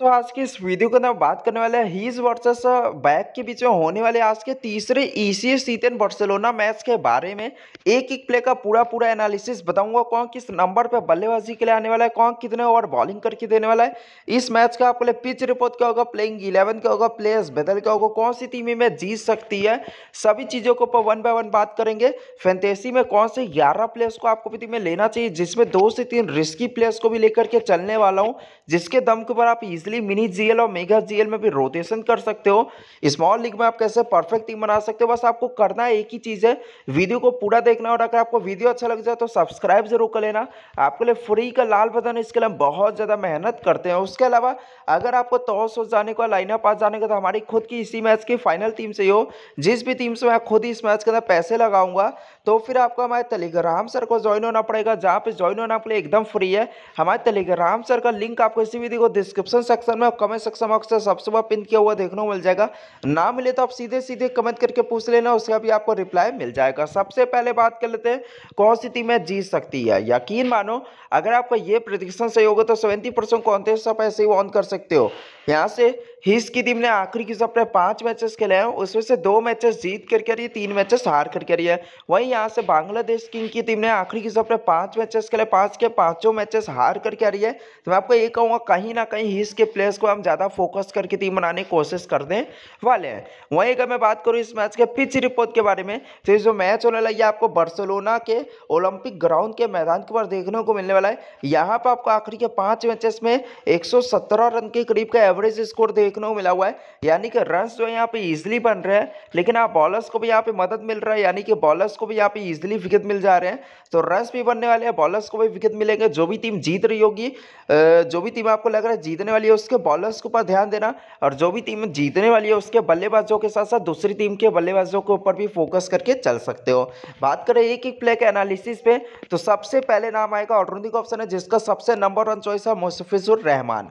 तो आज के इस वीडियो के अंदर बात करने वाले हैं हीज वर्सेस बैक के बीच में होने वाले आज के तीसरे ईसी सीतन बार्सिलोना मैच के बारे में एक एक प्ले का पूरा पूरा एनालिसिस बताऊंगा कौन किस नंबर पर बल्लेबाजी के लिए आने वाला है कौन कितने ओवर बॉलिंग करके देने वाला है इस मैच का आपके लिए पिच रिपोर्ट क्या होगा प्लेइंग इलेवन क्या होगा प्लेयर्स बदल क्या होगा कौन सी टीम में जीत सकती है सभी चीज़ों के ऊपर वन बाय वन बात करेंगे फैंतेसी में कौन से ग्यारह प्लेयर्स को आपको टीम में लेना चाहिए जिसमें दो से तीन रिस्की प्लेयर्स को भी लेकर के चलने वाला हूँ जिसके दम के ऊपर आप इजिली बेसिकली मिनी जीएल और मेगा जीएल में भी रोटेशन कर सकते हो स्मॉल लीग में आप कैसे परफेक्ट टीम बना सकते हो बस आपको करना है एक ही चीज़ है वीडियो को पूरा देखना और अगर आपको वीडियो अच्छा लग जाए तो सब्सक्राइब जरूर कर लेना आपके लिए फ्री का लाल बदन इसके लिए बहुत ज़्यादा मेहनत करते हैं उसके अलावा अगर आपको टॉस हो जाने का लाइनअप आ जाने का तो हमारी खुद की इसी मैच की फाइनल टीम से हो जिस भी टीम से मैं खुद ही इस मैच के अंदर पैसे लगाऊंगा तो फिर आपको हमारे टेलीग्राम सर को ज्वाइन होना पड़ेगा जहाँ पे ज्वाइन होना आपके लिए एकदम फ्री है हमारे टेलीग्राम सर का लिंक आपको इसी वीडियो को डिस्क्रिप्शन से सेक्शन में कमेंट सेक्शन बॉक्स से सबसे बड़ा पिन किया हुआ देखने को मिल जाएगा ना मिले तो आप सीधे सीधे कमेंट करके पूछ लेना उसका भी आपको रिप्लाई मिल जाएगा सबसे पहले बात कर लेते हैं कौन सी टीम है जीत सकती है यकीन मानो अगर आपका ये प्रदिक्षण सही होगा तो सेवेंटी परसेंट कॉन्टेस्ट आप ऐसे ही ऑन कर सकते हो यहाँ से हिस की टीम ने आखिरी किस अपने पांच मैचेस खेले हैं उसमें से दो मैचेस जीत करके रही है तीन मैचेस हार करके रही है वहीं यहाँ से बांग्लादेश किंग की टीम ने आखिरी किस अपने पांच मैचेस खेले पांच के पांचों मैचेस हार आ रही है तो मैं आपको ये कहूँगा कहीं ना कहीं हिस के प्लेयर्स को हम ज़्यादा फोकस करके टीम बनाने की कोशिश करने वाले हैं वहीं अगर मैं बात करूँ इस मैच के पिच रिपोर्ट के बारे में तो जो मैच होने लगी आपको बार्सोलोना के ओलंपिक ग्राउंड के मैदान के ऊपर देखने को मिलने वाला है यहाँ पर आपको आखिरी के पाँच मैचेस में एक रन के करीब का एवरेज स्कोर देख देखने को मिला हुआ है यानी कि रन जो है यहाँ पे इजिली बन रहे हैं लेकिन आप बॉलर्स को भी यहाँ पे मदद मिल रहा है यानी कि बॉलर्स को भी यहाँ पे इजिली विकेट मिल जा रहे हैं तो रन भी बनने वाले हैं बॉलर्स को भी विकेट मिलेंगे जो भी टीम जीत रही होगी जो भी टीम आपको लग रहा है जीतने वाली है उसके बॉलर्स के ऊपर ध्यान देना और जो भी टीम जीतने वाली है उसके बल्लेबाजों के साथ साथ दूसरी टीम के बल्लेबाजों के ऊपर भी फोकस करके चल सकते हो बात करें एक एक प्ले के एनालिसिस पे तो सबसे पहले नाम आएगा ऑटरूंदी ऑप्शन है जिसका सबसे नंबर वन चॉइस है मुस्तफिजुर रहमान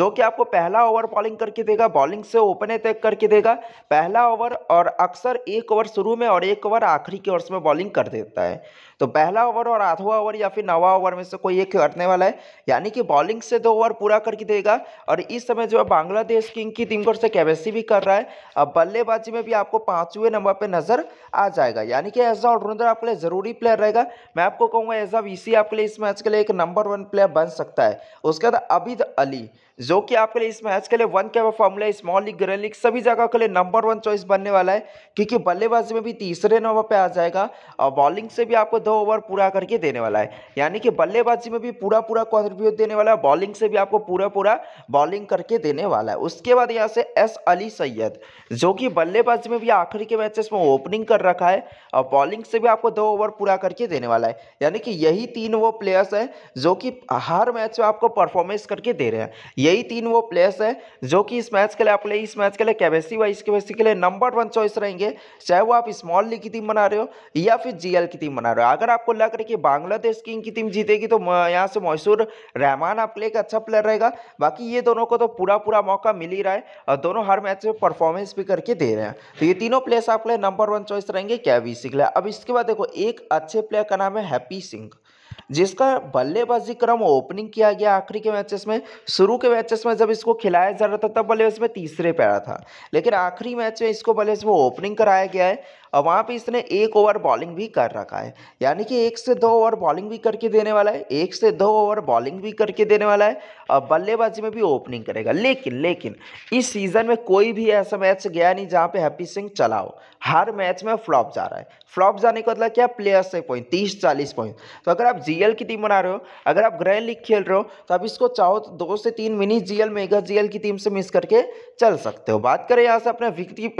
जो कि आपको पहला ओवर बॉलिंग करके करके देगा बॉलिंग से ओपने तय करके देगा पहला ओवर और अक्सर एक ओवर शुरू में और एक ओवर आखिरी के ओवर्स में बॉलिंग कर देता है तो पहला ओवर और आठवा ओवर या फिर नवा ओवर में से कोई एक हटने वाला है यानी कि बॉलिंग से दो ओवर पूरा करके देगा और इस समय जो है बांग्लादेश किंग की टीम को से कैबेसी भी कर रहा है अब बल्लेबाजी में भी आपको पांचवें नंबर पर नजर आ जाएगा यानी कि एज ऑलराउंडर आपके लिए ज़रूरी प्लेयर रहेगा मैं आपको कहूँगा एज अ वी आपके लिए इस मैच के लिए एक नंबर वन प्लेयर बन सकता है उसके बाद अबिद अली जो कि आपके लिए इस मैच के लिए one cap formula small league grand league सभी जगह के लिए नंबर वन चॉइस बनने वाला है क्योंकि बल्लेबाजी में भी तीसरे नंबर पर आ जाएगा और बॉलिंग से भी आपको दो ओवर पूरा करके देने वाला है यानी कि बल्लेबाजी में भी पूरा पूरा कॉन्ट्रीब्यूट देने वाला है बॉलिंग से भी आपको पूरा पूरा बॉलिंग करके देने वाला है उसके बाद यहाँ से एस अली सैयद जो कि बल्लेबाजी में भी आखिरी के मैचेस में ओपनिंग कर रखा है और बॉलिंग से भी आपको दो ओवर पूरा करके देने वाला है यानी कि यही तीन वो प्लेयर्स हैं जो कि हर मैच में आपको परफॉर्मेंस करके दे रहे हैं यही तीन वो प्लेयर्स हैं जो कि इस मैच के लिए आप इस मैच के लिए कैबेसी वाइज कैबेसी के लिए नंबर वन चॉइस रहेंगे चाहे वो आप स्मॉल लीग की टीम बना रहे हो या फिर जीएल की टीम बना रहे हो अगर आपको लग रहा है कि बांग्लादेश किंग की टीम जीतेगी तो यहाँ से मैसूर रहमान आपके लिए एक अच्छा प्लेयर रहेगा बाकी ये दोनों को तो पूरा पूरा मौका मिल ही रहा है और दोनों हर मैच में परफॉर्मेंस भी करके दे रहे हैं तो ये तीनों प्लेयर्स आपके लिए नंबर वन चॉइस रहेंगे कैवी सिंह अब इसके बाद देखो एक अच्छे प्लेयर का नाम है हैप्पी सिंह जिसका बल्लेबाजी क्रम ओपनिंग किया गया आखिरी के मैचेस में शुरू के मैचेस में जब इसको खिलाया जा रहा था तब बल्ले उसमें तीसरे पे आया था लेकिन आखिरी मैच में इसको बल्ले इसमें ओपनिंग कराया गया है और वहाँ पे इसने एक ओवर बॉलिंग भी कर रखा है यानी कि एक से दो ओवर बॉलिंग भी करके देने वाला है एक से दो ओवर बॉलिंग भी करके देने वाला है बल्लेबाजी में भी ओपनिंग करेगा लेकिन लेकिन इस सीज़न में कोई भी ऐसा मैच गया नहीं जहाँ पे हैप्पी सिंह चला हो हर मैच में फ्लॉप जा रहा है फ्लॉप जाने का मतलब क्या प्लेयर्स से पॉइंट तीस चालीस पॉइंट तो अगर आप जीएल की टीम बना रहे हो अगर आप ग्रैंड लीग खेल रहे हो तो आप इसको चाहो तो दो से तीन मिनी जीएल मेगा जीएल की टीम से मिस करके चल सकते हो बात करें यहाँ से अपने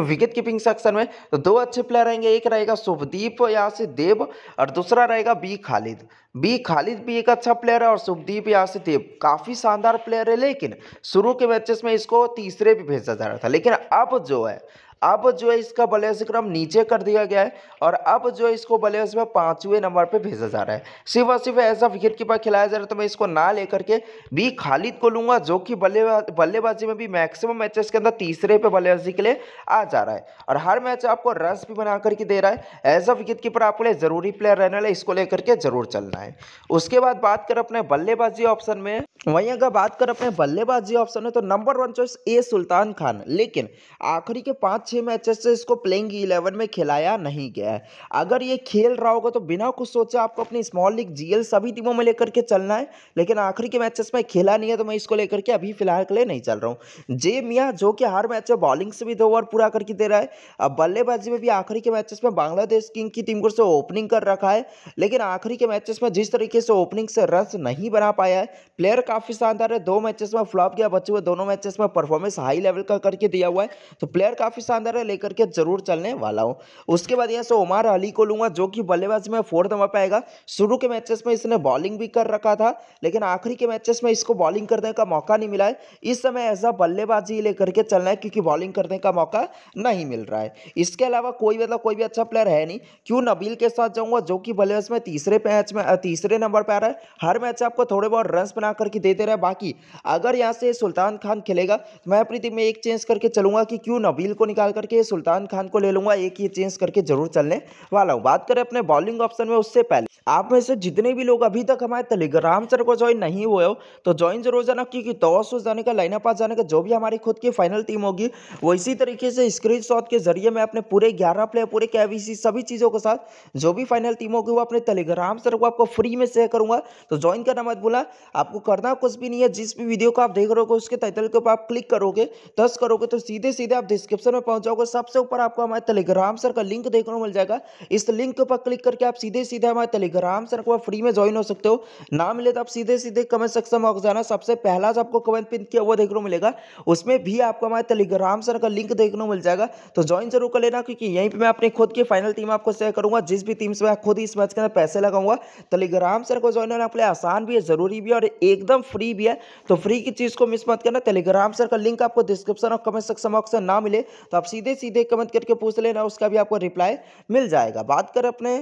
विकेट कीपिंग सेक्शन में तो दो अच्छे प्लेयर रहेंगे एक रहेगा शुभदीप यहाँ से देव और दूसरा रहेगा बी खालिद बी खालिद भी एक अच्छा प्लेयर है और सुखदीप या आसिफ काफ़ी शानदार प्लेयर है लेकिन शुरू के मैचेस में इसको तीसरे भी भेजा जा रहा था लेकिन अब जो है अब जो है इसका बैलेंस क्रम नीचे कर दिया गया है और अब जो है इसको बैलेंस में पाँचवें नंबर पर भेजा जा रहा है सिर्फ और सिर्फ ऐसा विकेट कीपर खिलाया जा रहा है तो मैं इसको ना लेकर के बी खालिद को लूँगा जो कि बल्लेबाज बल्लेबाजी में भी मैक्सिमम मैचेस के अंदर तीसरे पे बल्लेबाजी के लिए आ जा रहा है और हर मैच आपको रस भी बना करके दे रहा है एज अ विकेट कीपर आपके लिए ज़रूरी प्लेयर रहने वाला इसको लेकर के जरूर चलना है उसके बाद बात करें अपने बल्लेबाजी ऑप्शन में वहीं अगर बात कर अपने बल्लेबाजी ऑप्शन में तो नंबर वन चॉइस ए सुल्तान खान लेकिन आखिरी के पाँच छः मैचेस से इसको प्लेइंग इलेवन में खिलाया नहीं गया है अगर ये खेल रहा होगा तो बिना कुछ सोचा आपको अपनी स्मॉल लीग जीएल सभी टीमों में लेकर के चलना है लेकिन आखिरी के मैचेस में खेला नहीं है तो मैं इसको लेकर के अभी फिलहाल के लिए नहीं चल रहा हूँ जे मियाँ जो कि हर मैच में बॉलिंग से भी दो ओवर पूरा करके दे रहा है अब बल्लेबाजी में भी आखिरी के मैचेस में बांग्लादेश किंग की टीम को से ओपनिंग कर रखा है लेकिन आखिरी के मैचेस में जिस तरीके से ओपनिंग से रन नहीं बना पाया है प्लेयर काफ़ी शानदार है दो मैचेस में फ्लॉप किया बच्चे हुए दोनों मैचेस में परफॉर्मेंस हाई लेवल का करके दिया हुआ है तो प्लेयर काफ़ी शानदार है लेकर के जरूर चलने वाला हूँ उसके बाद यहाँ से उमार अली को लूंगा जो कि बल्लेबाजी में फोर दमा पाएगा शुरू के मैचेस में इसने बॉलिंग भी कर रखा था लेकिन आखिरी के मैचेस में इसको बॉलिंग करने का मौका नहीं मिला है इस समय ऐसा बल्लेबाजी लेकर के चलना है क्योंकि बॉलिंग करने का मौका नहीं मिल रहा है इसके अलावा कोई मतलब कोई भी अच्छा प्लेयर है नहीं क्यों नबील के साथ जाऊंगा जो कि बल्लेबाज में तीसरे मैच में तीसरे नंबर पर आ रहा है हर मैच आपको थोड़े बहुत रन बना करके की दे दे रहा है बाकी अगर यहाँ से सुल्तान खान खेलेगा तो मैं अपनी टीम में एक चेंज करके चलूँगा कि क्यों नबील को निकाल करके सुल्तान खान को ले लूँगा एक ही चेंज करके जरूर चलने वाला हूँ बात करें अपने बॉलिंग ऑप्शन में उससे पहले आप में से जितने भी लोग अभी तक हमारे टेलीग्राम सर को ज्वाइन नहीं हुए हो तो ज्वाइन जरूर जाना क्योंकि टॉस हो जाने का लाइनअप पास जाने का जो भी हमारी खुद की फाइनल टीम होगी वो इसी तरीके से स्क्रीन के जरिए मैं अपने पूरे ग्यारह प्लेयर पूरे कैवीसी सभी चीज़ों के साथ जो भी फाइनल टीम होगी वो अपने टेलीग्राम सर को आपको फ्री में शेयर करूंगा तो ज्वाइन करना मत बोला आपको करना कुछ भी नहीं है जिस भी वीडियो को आप देख रहे हो उसके टाइटल के ऊपर आप क्लिक करोगे दस करोगे तो सीधे सीधे आप डिस्क्रिप्शन में पहुंच जाओगे सबसे ऊपर आपको हमारे टेलीग्राम सर का लिंक देखने को मिल जाएगा इस लिंक के ऊपर क्लिक करके आप सीधे सीधे हमारे टेलीग्राम जाएगा आराम से रखो फ्री में ज्वाइन हो सकते हो ना मिले तो आप सीधे सीधे कमेंट सेक्शन में जाना सबसे पहला जो आपको कमेंट पिन किया हुआ देखने को मिलेगा उसमें भी आपको हमारे टेलीग्राम सर का लिंक देखने को मिल जाएगा तो ज्वाइन जरूर कर लेना क्योंकि यहीं पर मैं अपनी खुद की फाइनल टीम आपको शेयर करूंगा जिस भी टीम से मैं खुद इस मैच के अंदर पैसे लगाऊंगा टेलीग्राम सर को ज्वाइन होना आपके आसान भी है जरूरी भी है और एकदम फ्री भी है तो फ्री की चीज़ को मिस मत करना टेलीग्राम सर का लिंक आपको डिस्क्रिप्शन और कमेंट सेक्शन ऑप्शन ना मिले तो आप सीधे सीधे कमेंट करके पूछ लेना उसका भी आपको रिप्लाई मिल जाएगा बात करें अपने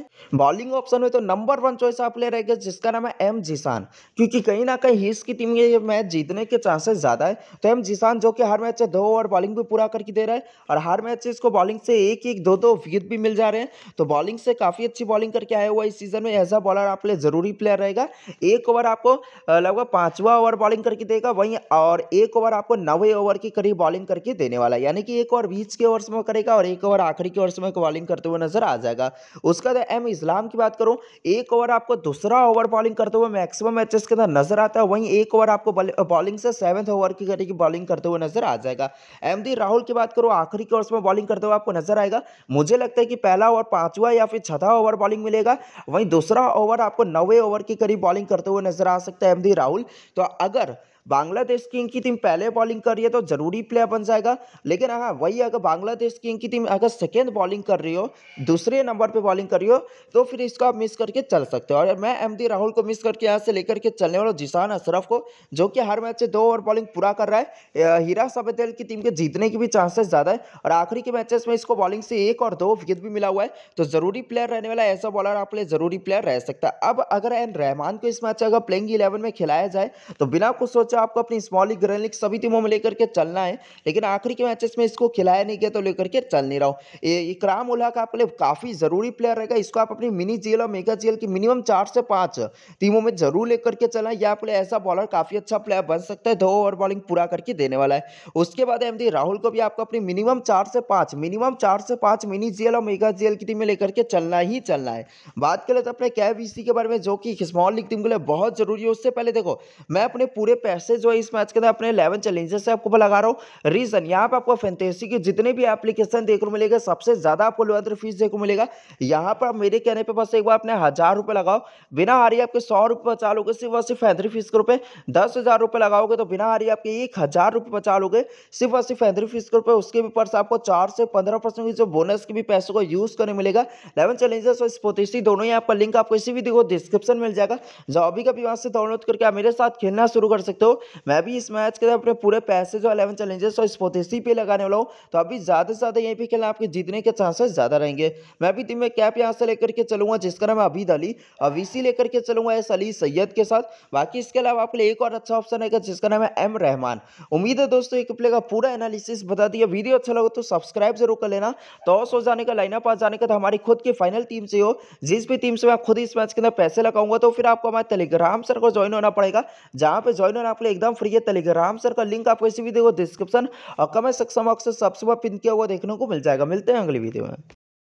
बॉलिंग ऑप्शन में तो नंबर नंबर वन चॉइस आप ले रहेगा जिसका नाम है एम जिसान क्योंकि कहीं ना कहीं हिस्स की टीम ये मैच जीतने के चांसेस ज़्यादा है तो एम जिसान जो कि हर मैच से दो ओवर बॉलिंग भी पूरा करके दे रहा है और हर मैच से इसको बॉलिंग से एक एक दो दो विकेट भी मिल जा रहे हैं तो बॉलिंग से काफ़ी अच्छी बॉलिंग करके आया हुआ इस सीजन में ऐसा बॉलर आप लिए ज़रूरी प्लेयर रहेगा एक ओवर आपको लगभग पाँचवा ओवर बॉलिंग करके देगा वहीं और एक ओवर आपको नवे ओवर के करीब बॉलिंग करके देने वाला है यानी कि एक ओवर बीच के ओवर में करेगा और एक ओवर आखिरी के ओवर में बॉलिंग करते हुए नजर आ जाएगा उसका एम इस्लाम की बात करूँ एक ओवर आपको दूसरा ओवर बॉलिंग करते हुए मैक्सिमम मैचेस के अंदर नजर आता है वहीं एक ओवर आपको बॉलिंग से सेवन्थ ओवर की की बॉलिंग करते हुए नजर आ जाएगा अहमदी राहुल की बात करो आखिरी के ओवर में बॉलिंग करते हुए आपको नजर आएगा मुझे लगता है कि पहला ओवर पांचवा या फिर छठा ओवर बॉलिंग मिलेगा वहीं दूसरा ओवर आपको नवे ओवर के करीब बॉलिंग करते हुए नजर आ सकता है अहमदी राहुल तो अगर बांग्लादेश की इनकी टीम पहले बॉलिंग कर रही है तो जरूरी प्लेयर बन जाएगा लेकिन हाँ वही अगर बांग्लादेश की इनकी टीम अगर सेकेंड बॉलिंग कर रही हो दूसरे नंबर पर बॉलिंग कर रही हो तो फिर इसको आप मिस करके चल सकते हो और मैं एम राहुल को मिस करके यहाँ से लेकर के चलने वाला जिसान अशरफ को जो कि हर मैच से दो ओवर बॉलिंग पूरा कर रहा है हीरा सबेदेल की टीम के जीतने की भी चांसेस ज़्यादा है और आखिरी के मैचेस में इसको बॉलिंग से एक और दो विकेट भी मिला हुआ है तो ज़रूरी प्लेयर रहने वाला ऐसा बॉलर आप लिए ज़रूरी प्लेयर रह सकता है अब अगर एन रहमान को इस मैच अगर प्लेइंग इलेवन में खिलाया जाए तो बिना कुछ सोचे बच्चा आपको अपनी स्मॉलिक ग्रेनिक सभी टीमों में लेकर के चलना है लेकिन आखिरी के मैचेस में इसको खिलाया नहीं गया तो लेकर के चल नहीं रहा हूँ इकराम का आपके लिए काफ़ी ज़रूरी प्लेयर रहेगा इसको आप अपनी मिनी जीएल और मेगा जीएल की मिनिमम चार से पाँच टीमों में जरूर लेकर के चला या आपके ऐसा बॉलर काफ़ी अच्छा प्लेयर बन सकता है दो ओवर बॉलिंग पूरा करके देने वाला है उसके बाद एम राहुल को भी आपको अपनी मिनिमम चार से पाँच मिनिमम चार से पाँच मिनी जीएल और मेगा जीएल की टीम में लेकर के चलना ही चलना है बात करें तो अपने कैब के बारे में जो कि स्मॉल लीग टीम के लिए बहुत जरूरी है उससे पहले देखो मैं अपने पूरे मैसेज जो है इस मैच के अंदर अपने इलेवन चैलेंजेस से आपको लगा रहा हूँ रीजन यहाँ पर आपको फेंटेसी के जितने भी एप्लीकेशन देखने को मिलेगा सबसे ज़्यादा आपको लोअर फीस देखने को मिलेगा यहाँ पर मेरे कहने पर बस एक बार अपने हज़ार रुपये लगाओ बिना हारी आपके सौ रुपये बचा लोगे सिर्फ और सिर्फ एंट्री फीस के रुपये दस हज़ार रुपये लगाओगे तो बिना हारी आपके एक हज़ार रुपये बचा लोगे सिर्फ और सिर्फ एंट्री फीस के रुपये उसके भी पर्स आपको चार से पंद्रह परसेंट जो बोनस के भी पैसों को यूज़ करने मिलेगा इलेवन चैलेंजेस और स्पोटेसी दोनों ही आपका लिंक आपको इसी भी देखो डिस्क्रिप्शन मिल जाएगा जॉबी का भी वहाँ से डाउनलोड करके आप मेरे साथ खेलना शुरू कर सकते हो मैं भी इस मैच के अपने पूरे पैसे जो अलेवन चैलेंजेस और स्पोतेसी पे लगाने वाला हूँ तो अभी ज़्यादा से ज़्यादा यहीं पर खेलना आपके जीतने के चांसेस ज़्यादा रहेंगे मैं भी टीम कैप यहाँ से लेकर के चलूँगा जिसका नाम अभी दली और अवीसी लेकर के चलूँगा एस अली सैयद के साथ बाकी इसके अलावा आपके लिए एक और अच्छा ऑप्शन रहेगा जिसका नाम है एम रहमान उम्मीद है दोस्तों एक प्ले का पूरा एनालिसिस बता दिया वीडियो अच्छा लगा तो सब्सक्राइब जरूर कर लेना टॉस हो तो जाने का लाइनअप आ जाने का तो हमारी खुद की फाइनल टीम से हो जिस भी टीम से मैं खुद इस मैच के अंदर पैसे लगाऊंगा तो फिर आपको हमारे टेलीग्राम सर को ज्वाइन होना पड़ेगा जहाँ पे ज्वाइन होना आप लिए एकदम फ्री है टेलीग्राम सर का लिंक आपको इसी वीडियो को डिस्क्रिप्शन और कमेंट सेक्शन बॉक्स में सबसे पिन किया हुआ देखने को मिल जाएगा मिलते हैं अगली वीडियो में